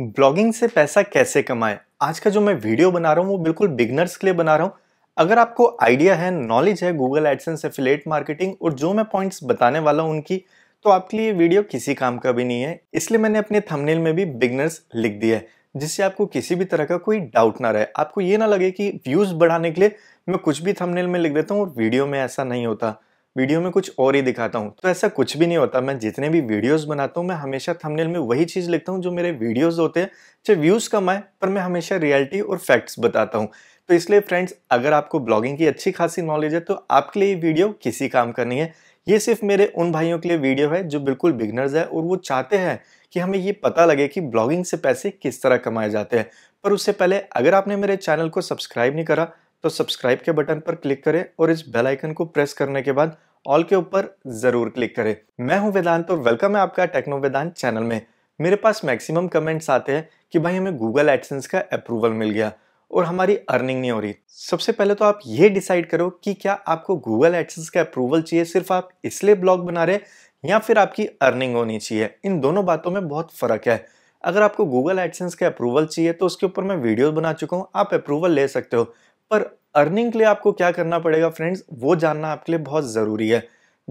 blogging से पैसा कैसे कमाएं आज का जो मैं वीडियो बना रहा हूँ वो बिल्कुल बिगनर्स के लिए बना रहा हूँ अगर आपको आइडिया है नॉलेज है गूगल एडसेंस एफिलेट मार्केटिंग और जो मैं पॉइंट्स बताने वाला हूँ उनकी तो आपके लिए वीडियो किसी काम का भी नहीं है इसलिए मैंने अपने थंबनेल में भी बिगनर्स लिख दिया है जिससे आपको किसी भी तरह का कोई डाउट ना रहे आपको ये ना लगे कि व्यूज़ बढ़ाने के लिए मैं कुछ भी थंबनेल में लिख देता हूँ और वीडियो में ऐसा नहीं होता वीडियो में कुछ और ही दिखाता हूँ तो ऐसा कुछ भी नहीं होता मैं जितने भी वीडियोस बनाता हूँ मैं हमेशा थंबनेल में वही चीज़ लिखता हूँ जो मेरे वीडियोस होते हैं चाहे व्यूज़ कम आए पर मैं हमेशा रियलिटी और फैक्ट्स बताता हूँ तो इसलिए फ्रेंड्स अगर आपको ब्लॉगिंग की अच्छी खासी नॉलेज है तो आपके लिए ये वीडियो किसी काम का नहीं है ये सिर्फ मेरे उन भाइयों के लिए वीडियो है जो बिल्कुल बिगनर्स है और वो चाहते हैं कि हमें ये पता लगे कि ब्लॉगिंग से पैसे किस तरह कमाए जाते हैं पर उससे पहले अगर आपने मेरे चैनल को सब्सक्राइब नहीं करा तो सब्सक्राइब के बटन पर क्लिक करें और इस बेल आइकन को प्रेस करने के बाद ऑल के ऊपर ज़रूर क्लिक करें मैं हूं वेदांत और वेलकम है आपका टेक्नो वेदांत चैनल में मेरे पास मैक्सिमम कमेंट्स आते हैं कि भाई हमें गूगल एडसेंस का अप्रूवल मिल गया और हमारी अर्निंग नहीं हो रही सबसे पहले तो आप ये डिसाइड करो कि क्या आपको गूगल एडसेंस का अप्रूवल चाहिए सिर्फ आप इसलिए ब्लॉग बना रहे या फिर आपकी अर्निंग होनी चाहिए इन दोनों बातों में बहुत फ़र्क है अगर आपको गूगल एडसेंस का अप्रूवल चाहिए तो उसके ऊपर मैं वीडियो बना चुका हूँ आप अप्रूवल ले सकते हो पर अर्निंग के लिए आपको क्या करना पड़ेगा फ्रेंड्स वो जानना आपके लिए बहुत ज़रूरी है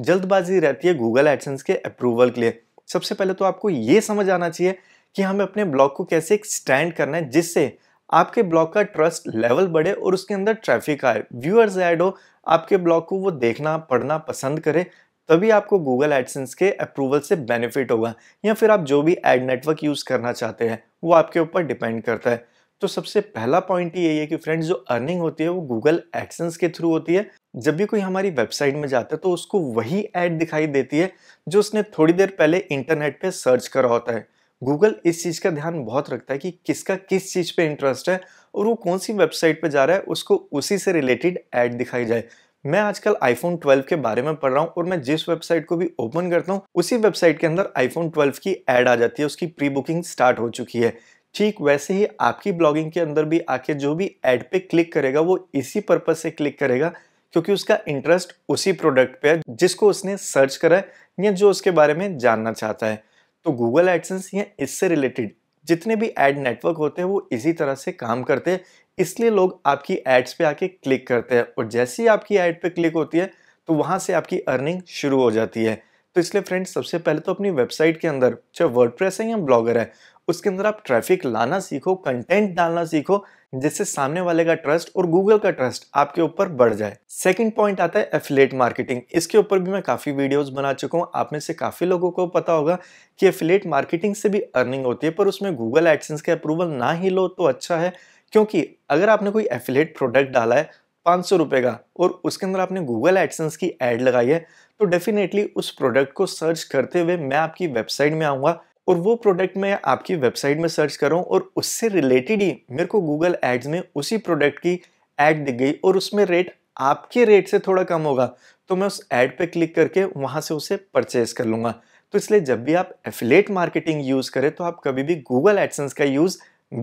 जल्दबाजी रहती है गूगल एडसेंस के अप्रूवल के लिए सबसे पहले तो आपको ये समझ आना चाहिए कि हमें अपने ब्लॉग को कैसे स्टैंड करना है जिससे आपके ब्लॉग का ट्रस्ट लेवल बढ़े और उसके अंदर ट्रैफिक आए व्यूअर्स ऐड हो आपके ब्लॉग को वो देखना पढ़ना पसंद करे तभी आपको गूगल एडसेंस के अप्रूवल से बेनिफिट होगा या फिर आप जो भी एड नेटवर्क यूज़ करना चाहते हैं वो आपके ऊपर डिपेंड करता है तो सबसे पहला पॉइंट ये है कि फ्रेंड्स जो अर्निंग होती है वो गूगल एक्सेंस के थ्रू होती है जब भी कोई हमारी वेबसाइट में जाता है तो उसको वही ऐड दिखाई देती है जो उसने थोड़ी देर पहले इंटरनेट पे सर्च करा होता है गूगल इस चीज़ का ध्यान बहुत रखता है कि किसका किस चीज़ पे इंटरेस्ट है और वो कौन सी वेबसाइट पे जा रहा है उसको उसी से रिलेटेड ऐड दिखाई जाए मैं आजकल आईफोन 12 के बारे में पढ़ रहा हूँ और मैं जिस वेबसाइट को भी ओपन करता हूँ उसी वेबसाइट के अंदर आईफोन 12 की ऐड आ जाती है उसकी प्री बुकिंग स्टार्ट हो चुकी है ठीक वैसे ही आपकी ब्लॉगिंग के अंदर भी आके जो भी एड पे क्लिक करेगा वो इसी पर्पज से क्लिक करेगा क्योंकि उसका इंटरेस्ट उसी प्रोडक्ट पे है जिसको उसने सर्च करा है या जो उसके बारे में जानना चाहता है तो गूगल एडसेंस या इससे रिलेटेड जितने भी एड नेटवर्क होते हैं वो इसी तरह से काम करते हैं इसलिए लोग आपकी एड्स पे आके क्लिक करते हैं और जैसे ही आपकी एड पे क्लिक होती है तो वहाँ से आपकी अर्निंग शुरू हो जाती है तो इसलिए फ्रेंड्स सबसे पहले तो अपनी वेबसाइट के अंदर चाहे वर्ड है या ब्लॉगर है उसके अंदर आप ट्रैफिक लाना सीखो कंटेंट डालना सीखो जिससे सामने वाले का ट्रस्ट और गूगल का ट्रस्ट आपके ऊपर बढ़ जाए सेकंड पॉइंट आता है एफिलेट मार्केटिंग इसके ऊपर भी मैं काफ़ी वीडियोस बना चुका हूँ आप में से काफ़ी लोगों को पता होगा कि एफिलेट मार्केटिंग से भी अर्निंग होती है पर उसमें गूगल एडसेंस का अप्रूवल ना ही लो तो अच्छा है क्योंकि अगर आपने कोई एफिलेट प्रोडक्ट डाला है पाँच सौ रुपये का और उसके अंदर आपने गूगल एडसेंस की एड लगाई है तो डेफिनेटली उस प्रोडक्ट को सर्च करते हुए मैं आपकी वेबसाइट में आऊँगा और वो प्रोडक्ट मैं आपकी वेबसाइट में सर्च करूँ और उससे रिलेटेड ही मेरे को गूगल एड्स में उसी प्रोडक्ट की एड दिख गई और उसमें रेट आपके रेट से थोड़ा कम होगा तो मैं उस एड पे क्लिक करके वहाँ से उसे परचेज कर लूँगा तो इसलिए जब भी आप एफिलेट मार्केटिंग यूज़ करें तो आप कभी भी गूगल एडसेंस का यूज़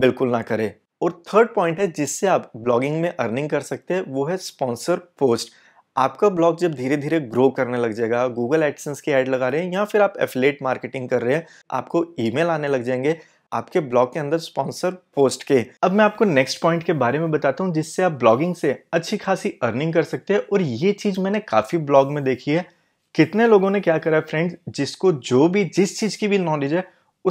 बिल्कुल ना करें और थर्ड पॉइंट है जिससे आप ब्लॉगिंग में अर्निंग कर सकते हैं वो है स्पॉन्सर पोस्ट आपका ब्लॉग जब धीरे धीरे ग्रो करने लग जाएगा गूगल एडसेंस की ऐड लगा रहे हैं या फिर आप एफिलेट मार्केटिंग कर रहे हैं आपको ईमेल आने लग जाएंगे आपके ब्लॉग के अंदर स्पॉन्सर पोस्ट के अब मैं आपको नेक्स्ट पॉइंट के बारे में बताता हूँ जिससे आप ब्लॉगिंग से अच्छी खासी अर्निंग कर सकते हैं और ये चीज़ मैंने काफ़ी ब्लॉग में देखी है कितने लोगों ने क्या करा फ्रेंड्स जिसको जो भी जिस चीज़ की भी नॉलेज है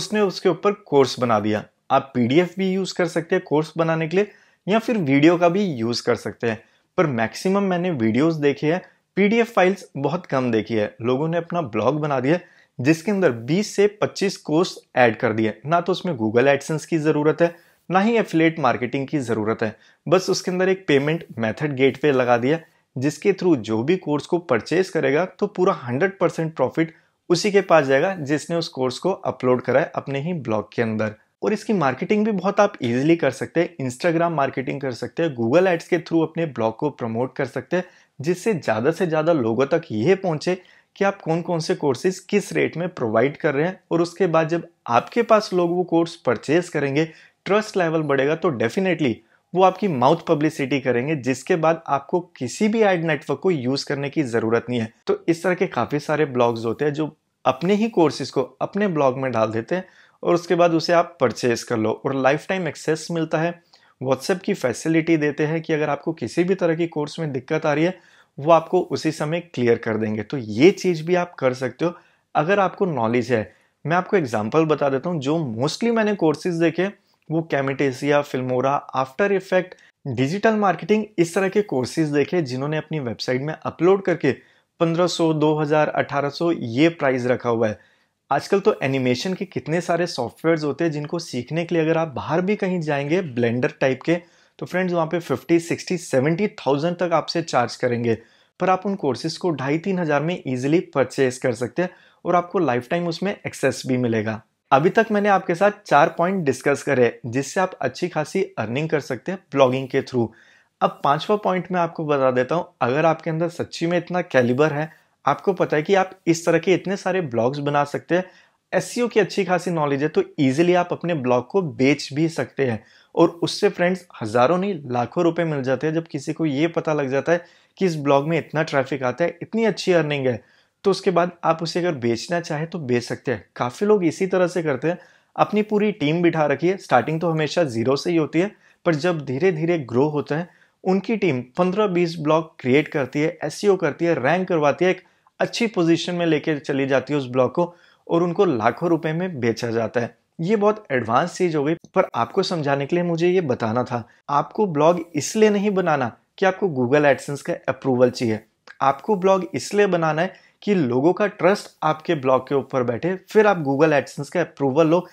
उसने उसके ऊपर कोर्स बना दिया आप पी भी यूज़ कर सकते हैं कोर्स बनाने के लिए या फिर वीडियो का भी यूज़ कर सकते हैं पर मैक्सिमम मैंने वीडियोस देखे हैं पीडीएफ फाइल्स बहुत कम देखी है लोगों ने अपना ब्लॉग बना दिया जिसके अंदर 20 से 25 कोर्स ऐड कर दिए ना तो उसमें गूगल एडसेंस की ज़रूरत है ना ही एफिलेट मार्केटिंग की ज़रूरत है बस उसके अंदर एक पेमेंट मेथड पे लगा दिया जिसके थ्रू जो भी कोर्स को परचेज करेगा तो पूरा हंड्रेड परसेंट प्रॉफिट उसी के पास जाएगा जिसने उस कोर्स को अपलोड कराए अपने ही ब्लॉग के अंदर और इसकी मार्केटिंग भी बहुत आप इजीली कर सकते हैं इंस्टाग्राम मार्केटिंग कर सकते हैं गूगल एड्स के थ्रू अपने ब्लॉग को प्रमोट कर सकते हैं जिससे ज़्यादा से ज़्यादा लोगों तक ये पहुँचे कि आप कौन कौन से कोर्सेज किस रेट में प्रोवाइड कर रहे हैं और उसके बाद जब आपके पास लोग वो कोर्स परचेज करेंगे ट्रस्ट लेवल बढ़ेगा तो डेफिनेटली वो आपकी माउथ पब्लिसिटी करेंगे जिसके बाद आपको किसी भी एड नेटवर्क को यूज़ करने की ज़रूरत नहीं है तो इस तरह के काफ़ी सारे ब्लॉग्स होते हैं जो अपने ही कोर्सेज को अपने ब्लॉग में डाल देते हैं और उसके बाद उसे आप परचेज कर लो और लाइफ टाइम एक्सेस मिलता है व्हाट्सएप की फैसिलिटी देते हैं कि अगर आपको किसी भी तरह की कोर्स में दिक्कत आ रही है वो आपको उसी समय क्लियर कर देंगे तो ये चीज़ भी आप कर सकते हो अगर आपको नॉलेज है मैं आपको एग्जाम्पल बता देता हूँ जो मोस्टली मैंने कोर्सेज देखे वो Camtasia Filmora after effect digital marketing इस तरह के कोर्सेज देखे जिन्होंने अपनी वेबसाइट में अपलोड करके 1500, 2000, 1800 ये प्राइस रखा हुआ है आजकल तो एनिमेशन के कितने सारे सॉफ्टवेयर्स होते हैं जिनको सीखने के लिए अगर आप बाहर भी कहीं जाएंगे ब्लेंडर टाइप के तो फ्रेंड्स वहाँ पे 50, 60, 70 थाउजेंड तक आपसे चार्ज करेंगे पर आप उन कोर्सेज को ढाई तीन हज़ार में इजीली परचेज कर सकते हैं और आपको लाइफ टाइम उसमें एक्सेस भी मिलेगा अभी तक मैंने आपके साथ चार पॉइंट डिस्कस करे जिससे आप अच्छी खासी अर्निंग कर सकते हैं ब्लॉगिंग के थ्रू अब पांचवा पॉइंट मैं आपको बता देता हूँ अगर आपके अंदर सच्ची में इतना कैलिबर है आपको पता है कि आप इस तरह के इतने सारे ब्लॉग्स बना सकते हैं एस e की अच्छी खासी नॉलेज है तो ईजिली आप अपने ब्लॉग को बेच भी सकते हैं और उससे फ्रेंड्स हज़ारों नहीं लाखों रुपए मिल जाते हैं जब किसी को ये पता लग जाता है कि इस ब्लॉग में इतना ट्रैफिक आता है इतनी अच्छी अर्निंग है तो उसके बाद आप उसे अगर बेचना चाहें तो बेच सकते हैं काफ़ी लोग इसी तरह से करते हैं अपनी पूरी टीम बिठा रखी है स्टार्टिंग तो हमेशा ज़ीरो से ही होती है पर जब धीरे धीरे ग्रो होते हैं उनकी टीम पंद्रह बीस ब्लॉग क्रिएट करती है एस e करती है रैंक करवाती है एक अच्छी पोजीशन में लेके चली जाती है उस ब्लॉक को और उनको लाखों रुपए में बेचा जाता है ये बहुत एडवांस चीज हो गई पर आपको समझाने के लिए मुझे ये बताना था आपको ब्लॉग इसलिए नहीं बनाना कि आपको गूगल एडसेंस का अप्रूवल चाहिए आपको ब्लॉग इसलिए बनाना है कि लोगों का ट्रस्ट आपके ब्लॉग के ऊपर बैठे फिर आप गूगल एडसेंस का अप्रूवल लो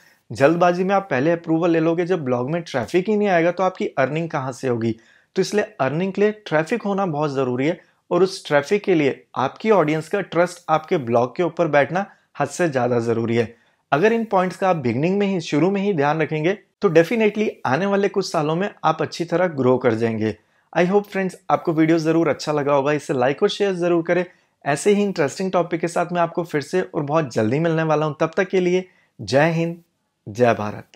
जल्दबाजी में आप पहले अप्रूवल ले लोगे जब ब्लॉग में ट्रैफिक ही नहीं आएगा तो आपकी अर्निंग कहाँ से होगी तो इसलिए अर्निंग के लिए ट्रैफिक होना बहुत ज़रूरी है और उस ट्रैफिक के लिए आपकी ऑडियंस का ट्रस्ट आपके ब्लॉग के ऊपर बैठना हद से ज़्यादा ज़रूरी है अगर इन पॉइंट्स का आप बिगनिंग में ही शुरू में ही ध्यान रखेंगे तो डेफिनेटली आने वाले कुछ सालों में आप अच्छी तरह ग्रो कर जाएंगे आई होप फ्रेंड्स आपको वीडियो ज़रूर अच्छा लगा होगा इसे लाइक और शेयर ज़रूर करें ऐसे ही इंटरेस्टिंग टॉपिक के साथ मैं आपको फिर से और बहुत जल्दी मिलने वाला हूँ तब तक के लिए जय हिंद जय भारत